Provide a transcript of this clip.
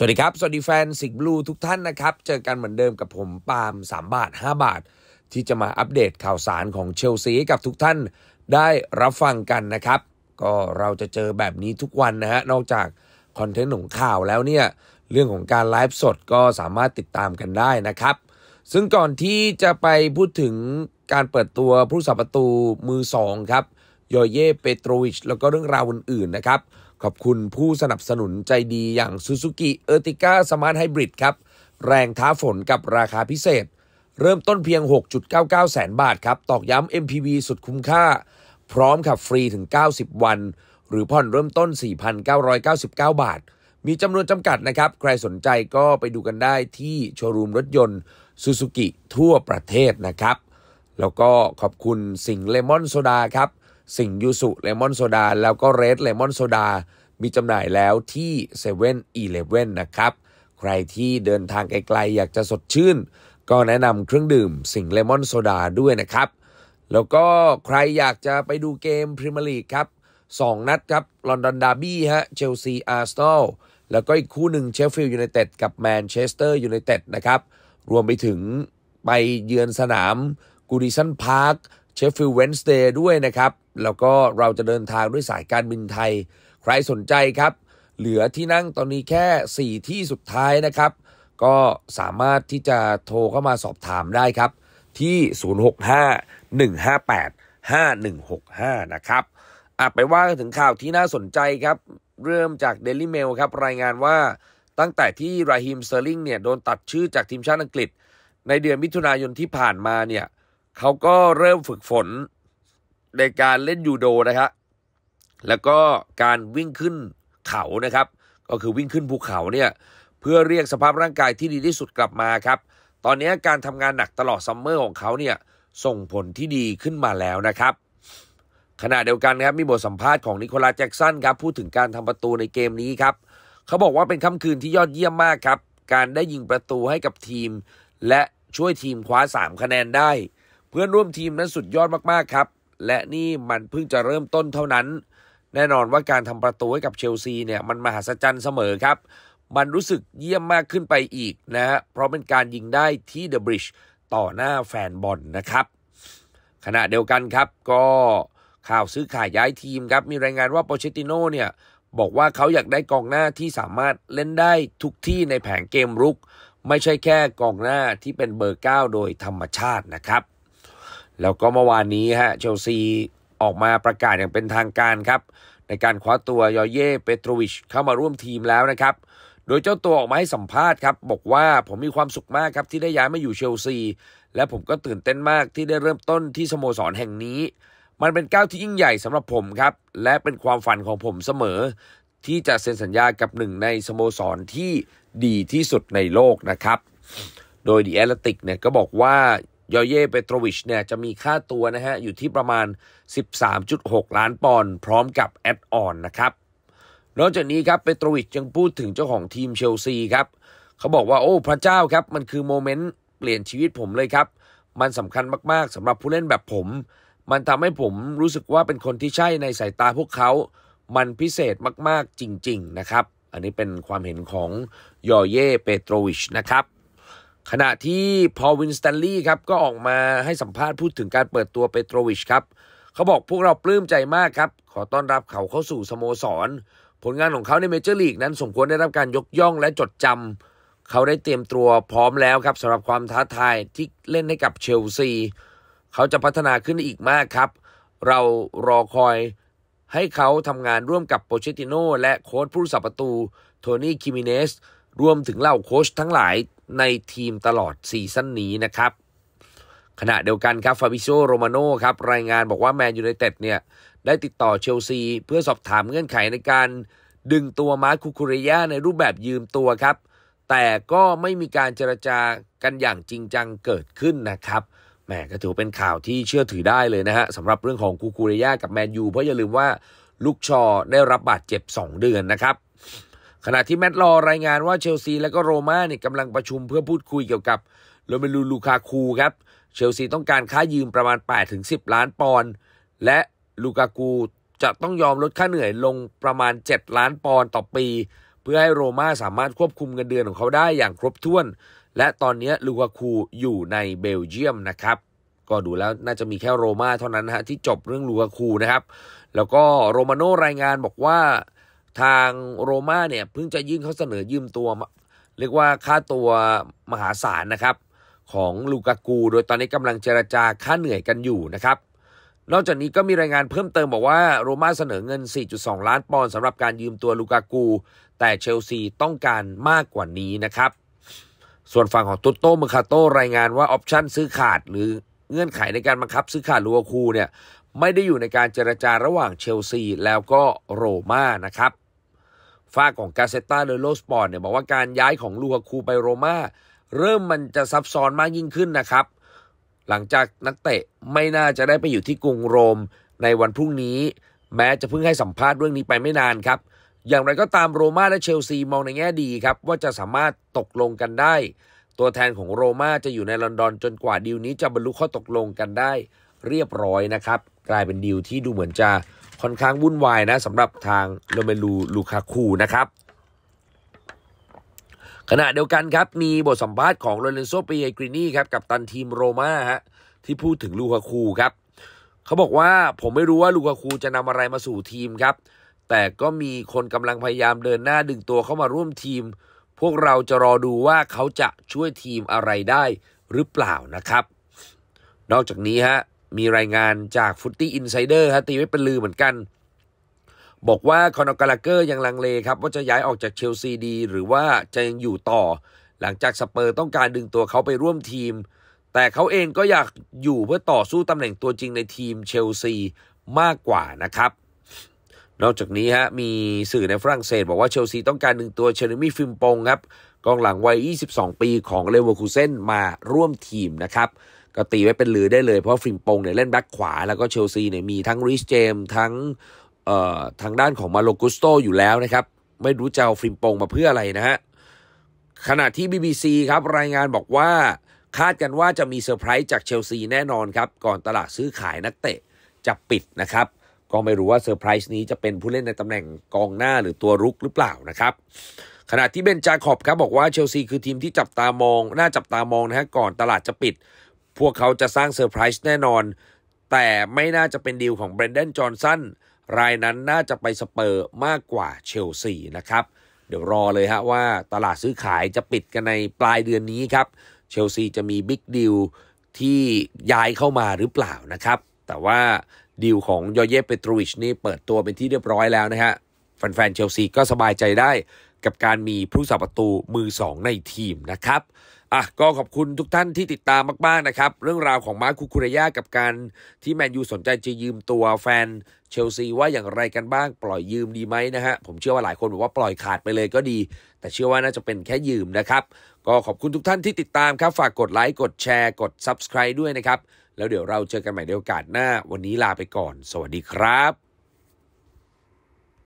สวัสดีครับสวัสดีแฟนสิกบลูทุกท่านนะครับเจอกันเหมือนเดิมกับผมปาล์ม3 บาท 5 บาท ที่จะมาอัปเดตข่าวสารของเชลซีกับทุกท่านได้รับฟังกันนะครับ ก็เราจะเจอแบบนี้ทุกวันนะฮะนอกจากคอนเทนต์ของข่าวแล้วเนี่ยเรื่องของการไลฟ์สดก็สามารถติดตามกันได้นะครับ ซึ่งก่อนที่จะไปพูดถึงการเปิดตัวผู้สับประตูมือ 2 ครับยอเย่เปโตรวิชแล้วก็เรื่องราวอื่น ๆนะครับขอบคุณผู้สนับสนุนใจดีอย่าง Suzuki e r t i g a Smart Hybrid ครับแรงท้าฝนกับราคาพิเศษ เริ่มต้นเพียง 6.99 แสนบาทครับ ตอกย้ำ MPV สุดคุ้มค่า พร้อมขับฟรีถึง 90 วัน หรือผ่อนเริ่มต้น 4,999 บาท มีจำนวนจำกัดนะครับ ใครสนใจก็ไปดูกันได้ที่โชว์รูมรถยนต์ Suzuki ทั่วประเทศนะครับ แล้วก็ขอบคุณสิงเลมอนโซดาครับสิงยูสุเลมอนโซดา แล้วก็เรดเลมอนโซดามีจำหน่ายแล้วที่เ e เ e ่นอีเลฟเนะครับ ใครที่เดินทางไกลๆ อยากจะสดชื่น ก็แนะนำเครื่องดื่มสิงเลมอนโซดาด้วยนะครับ แล้วก็ใครอยากจะไปดูเกมพรีเมียร์ลีกครับสองนัดครับ ลอนดอนดาร์บี้ฮะเชลซี อาร์สตอลแล้วก็อีกคู่หนึ่งเชฟฟิลด์ยูไนเต็ดกับแมนเชสเตอร์ยูไนเต็ดนะครับ รวมไปถึงไปเยือนสนามกูดิสันพาร์คเชฟฟิลด์เวนสเตย์ด้วยนะครับ แล้วก็เราจะเดินทางด้วยสายการบินไทยใครสนใจครับ เหลือที่นั่งตอนนี้แค่ 4 ที่สุดท้ายนะครับ ก็สามารถที่จะโทรเข้ามาสอบถามได้ครับ ที่ 065-158-5165 นะครับ อ่ะไปว่าถึงข่าวที่น่าสนใจครับ เริ่มจาก Daily Mail ครับรายงานว่าตั้งแต่ที่ราฮิมเซอร์ลิงเนี่ยโดนตัดชื่อจากทีมชาติอังกฤษ ในเดือนมิถุนายนที่ผ่านมาเนี่ยเขาก็เริ่มฝึกฝนในการเล่นยูโดนะครับแล้วก็การวิ่งขึ้นเขานะครับ ก็คือวิ่งขึ้นภูเขาเนี่ย เพื่อเรียกสภาพร่างกายที่ดีที่สุดกลับมาครับ ตอนนี้การทำงานหนักตลอดซัมเมอร์ของเขาเนี่ย ส่งผลที่ดีขึ้นมาแล้วนะครับ ขณะเดียวกันครับมีบทสัมภาษณ์ของนิโคลัสแจ็กสันครับ พูดถึงการทำประตูในเกมนี้ครับ เขาบอกว่าเป็นค่ำคืนที่ยอดเยี่ยมมากครับ การได้ยิงประตูให้กับทีม และช่วยทีมคว้า3 คะแนนได้เพื่อนร่วมทีมนั้นสุดยอดมาก ๆ ครับ และนี่มันเพิ่งจะเริ่มต้นเท่านั้น แน่นอนว่าการทำประตูให้กับเชลซีเนี่ยมันมหัศจรรย์เสมอครับ มันรู้สึกเยี่ยมมากขึ้นไปอีกนะฮะเพราะเป็นการยิงได้ที่เดอะบริดจ์ต่อหน้าแฟนบอลนะครับ ขณะเดียวกันครับก็ข่าวซื้อขายย้ายทีมครับ มีรายงานว่าโปเชติโน่เนี่ยบอกว่าเขาอยากได้กองหน้าที่สามารถเล่นได้ทุกที่ในแผงเกมรุก ไม่ใช่แค่กองหน้าที่เป็นเบอร์9โดยธรรมชาตินะครับแล้วก็เมื่อวานนี้ฮะเชลซีออกมาประกาศอย่างเป็นทางการครับ ในการคว้าตัวยอเย่เปโตรวิช เข้ามาร่วมทีมแล้วนะครับ โดยเจ้าตัวออกมาให้สัมภาษณ์ครับ บอกว่าผมมีความสุขมากครับที่ได้ย้ายมาอยู่เชลซี และผมก็ตื่นเต้นมากที่ได้เริ่มต้นที่สโมสรแห่งนี้ มันเป็นก้าวที่ยิ่งใหญ่สำหรับผมครับ และเป็นความฝันของผมเสมอ ที่จะเซ็นสัญญากับหนึ่งในสโมสรที่ดีที่สุดในโลกนะครับ โดยดีแอตติกเนี่ยก็บอกว่ายอเย่เปโตรวิชเนี่ยจะมีค่าตัวนะฮะ อยู่ที่ประมาณ 13.6 ล้านปอนด์พร้อมกับแอดออนนะครับนอกจากนี้ครับเปโตรวิชยังพูดถึงเจ้าของทีมเชลซีครับเขาบอกว่าโอ้พระเจ้าครับ มันคือโมเมนต์ เปลี่ยนชีวิตผมเลยครับ มันสำคัญมาก ๆสำหรับผู้เล่นแบบผม มันทำให้ผมรู้สึกว่าเป็นคนที่ใช่ในสายตาพวกเขา มันพิเศษมากๆจริงๆนะครับอันนี้เป็นความเห็นของยอเย่เปโตรวิชนะครับขณะที่พอวินสตนลีย์ครับ ก็ออกมาให้สัมภาษณ์พูดถึงการเปิดตัวเปโตรวิชครับ เขาบอกพวกเราปลื้มใจมากครับ ขอต้อนรับเขาเข้าสู่สโมสร ผลงานของเขาในเมเจอร์ลีก นั้นสมควรได้รับการยกย่องและจดจำเขาได้เตรียมตัวพร้อมแล้วครับสำหรับความท้าทายที่เล่นให้กับเชลซี เขาจะพัฒนาขึ้นอีกมากครับ เรารอคอยให้เขาทำงานร่วมกับโปเชติโนและโค้ชผู้สับประตูโทนี่คิมิเนสรวมถึงเหล่าโค้ชทั้งหลายในทีมตลอดซีซั่นนี้นะครับ ขณะเดียวกันครับฟาบิโซโรมาโน่ครับรายงานบอกว่าแมนยูไนเต็ดเนี่ยได้ติดต่อเชลซีเพื่อสอบถามเงื่อนไขในการดึงตัวมาร์คคูคุเรียในรูปแบบยืมตัวครับ แต่ก็ไม่มีการเจรจากันอย่างจริงจังเกิดขึ้นนะครับแหมก็ถือเป็นข่าวที่เชื่อถือได้เลยนะฮะสำหรับเรื่องของคูคูเรียกับแมนยูเพราะอย่าลืมว่าลูกชอได้รับบาดเจ็บ 2 เดือนนะครับขณะที่แมตต์รอรายงานว่าเชลซีและก็โรม่าเนี่ยกำลังประชุมเพื่อพูดคุยเกี่ยวกับโรเมลูลูคาคูครับ เชลซีต้องการค่ายืมประมาณ8สิล้านปอนด์และลูกาคูจะต้องยอมลดค่าเหนื่อยลงประมาณ 7 ล้านปอนด์ต่อปี เพื่อให้โรม่าสามารถควบคุมเงินเดือนของเขาได้อย่างครบถ้วน และตอนนี้ลูกาคูอยู่ในเบลเยียมนะครับก็ดูแล้วน่าจะมีแค่โรม่าเท่านั้นฮะที่จบเรื่องลูกาคูนะครับแล้วก็โรมาโนรายงานบอกว่าทางโรม่าเนี่ยเพิ่งจะยื่นเขาเสนอยืมตัวเรียกว่าค่าตัวมหาศาลนะครับ ของลูกากู โดยตอนนี้กำลังเจรจาค่าเหนื่อยกันอยู่นะครับนอกจากนี้ก็มีรายงานเพิ่มเติมบอกว่าโรม่าเสนอเงิน 4.2 ล้านปอนด์สำหรับการยืมตัวลูกากู แต่เชลซีต้องการมากกว่านี้นะครับส่วนฝั่งของตุตโต้มืคาโต้รายงานว่าออปชันซื้อขาดหรือเงื่อนไขในการบังคับซื้อขาดลูกาคูเนี่ยไม่ได้อยู่ในการเจรจาระหว่างเชลซีแล้วก็โรม่านะครับฝ้าของกาเซต้าเดลโลสปอร์ตเนี่ยบอกว่าการย้ายของลูกาคูไปโรม่าเริ่มมันจะซับซ้อนมากยิ่งขึ้นนะครับ หลังจากนักเตะไม่น่าจะได้ไปอยู่ที่กรุงโรมในวันพรุ่งนี้ แม้จะเพิ่งให้สัมภาษณ์เรื่องนี้ไปไม่นานครับ อย่างไรก็ตามโรม่าและเชลซีมองในแง่ดีครับ ว่าจะสามารถตกลงกันได้ ตัวแทนของโรม่าจะอยู่ในลอนดอนจนกว่าดีลนี้จะบรรลุข้อตกลงกันได้เรียบร้อยนะครับกลายเป็นดีลที่ดูเหมือนจะค่อนข้างวุ่นวายนะสำหรับทางโรเมลูลูคาคูนะครับ ขณะเดียวกันครับมีบทสัมภาษณ์ของโรเลนโซเปียกรินี่ครับ กับตันทีมโรม่าฮะที่พูดถึงลูคาคูครับ เขาบอกว่าผมไม่รู้ว่าลูคาคูจะนำอะไรมาสู่ทีมครับ แต่ก็มีคนกำลังพยายามเดินหน้าดึงตัวเข้ามาร่วมทีม พวกเราจะรอดูว่าเขาจะช่วยทีมอะไรได้หรือเปล่านะครับ นอกจากนี้ฮะมีรายงานจากฟุตตี้อินไซเดอร์ฮะตีไว้เป็นลือเหมือนกัน บอกว่าคอนอกาลาเกอร์ยังลังเลครับ ว่าจะย้ายออกจากเชลซีดี หรือว่าจะยังอยู่ต่อ หลังจากสเปอร์ต้องการดึงตัวเขาไปร่วมทีม แต่เขาเองก็อยากอยู่เพื่อต่อสู้ตำแหน่งตัวจริงในทีมเชลซีมากกว่านะครับ นอกจากนี้ฮะมีสื่อในฝรั่งเศส บอกว่าเชลซีต้องการดึงตัวเชนมี่ฟิมปงครับกองหลังวัย 22 ปีของเลเวอร์คูเซนมาร่วมทีมนะครับก็ตีไว้เป็นลือได้เลย เพราะฟิมปงเนี่ยเล่นแบ็คขวา แล้วก็เชลซีเนี่ยมีทั้งริชเจมทั้งเอ่อทางด้านของมาโลกุสโตอยู่แล้วนะครับ ไม่รู้จะเอาฟิมปงมาเพื่ออะไรนะฮะขณะที่ BBC ครับรายงานบอกว่าคาดกันว่าจะมีเซอร์ไพรส์จากเชลซีแน่นอนครับ ก่อนตลาดซื้อขายนักเตะจะปิดนะครับ ก็ไม่รู้ว่าเซอร์ไพรส์นี้จะเป็นผู้เล่นในตำแหน่งกองหน้าหรือตัวรุกหรือเปล่านะครับขณะที่เบนจาขอบครับบอกว่าเชลซีคือทีมที่จับตามอง น่าจับตามองนะฮะก่อนตลาดจะปิดพวกเขาจะสร้างเซอร์ไพรส์แน่นอน แต่ไม่น่าจะเป็นดีลของเบรนเดนจอห์นสัน รายนั้นน่าจะไปสเปอร์มากกว่าเชลซีนะครับ เดี๋ยวรอเลยฮะว่า ตลาดซื้อขายจะปิดกันในปลายเดือนนี้ครับ เชลซีจะมีบิ๊กดีลที่ย้ายเข้ามาหรือเปล่านะครับ แต่ว่าดีลของยอเยเปตรูวิชนี่เปิดตัวเป็นที่เรียบร้อยแล้วนะฮะ แฟนๆเชลซีก็สบายใจได้กับการมีผู้สับประตูมือสองในทีมนะครับอ่ะก็ขอบคุณทุกท่านที่ติดตามมากๆนะครับ เรื่องราวของมาร์คคคุเรยะกับการที่แมนยูสนใจจะยืมตัวแฟนเชลซีว่าอย่างไรกันบ้างปล่อยยืมดีไหมนะฮะผมเชื่อว่าหลายคนบอกว่าปล่อยขาดไปเลยก็ดี แต่เชื่อว่าน่าจะเป็นแค่ยืมนะครับ ก็ขอบคุณทุกท่านที่ติดตามครับฝากกดไลค์กดแชร์กด Subscribe ด้วยนะครับแล้วเดี๋ยวเราเจอกันใหม่ในโอกาสหน้าวันนี้ลาไปก่อน สวัสดีครับ